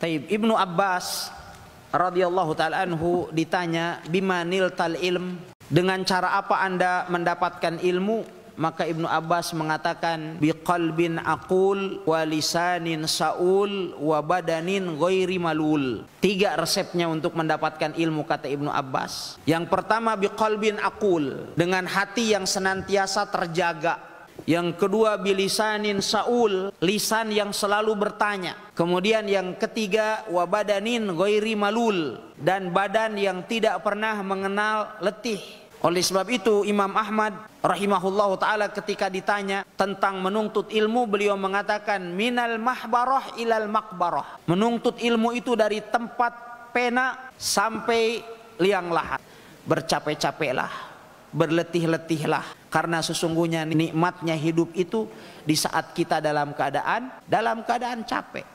Taib Ibnu Abbas radhiyallahu taala anhu ditanya bimanil tal ilm dengan cara apa Anda mendapatkan ilmu maka Ibnu Abbas mengatakan biqalbin aqul wa lisanin saul wa badanin ghairi malul. Tiga resepnya untuk mendapatkan ilmu kata Ibnu Abbas. Yang pertama biqalbin aqul dengan hati yang senantiasa terjaga yang kedua bilisanin Saul, lisan yang selalu bertanya. Kemudian yang ketiga wabadanin goiri malul dan badan yang tidak pernah mengenal letih. Oleh sebab itu Imam Ahmad rahimahullah taala ketika ditanya tentang menuntut ilmu beliau mengatakan minal mahbarah ilal makbarah. Menuntut ilmu itu dari tempat pena sampai liang lahat. Bercapek-capeklah, berletih-letihlah karena sesungguhnya nikmatnya hidup itu di saat kita dalam keadaan dalam keadaan capek.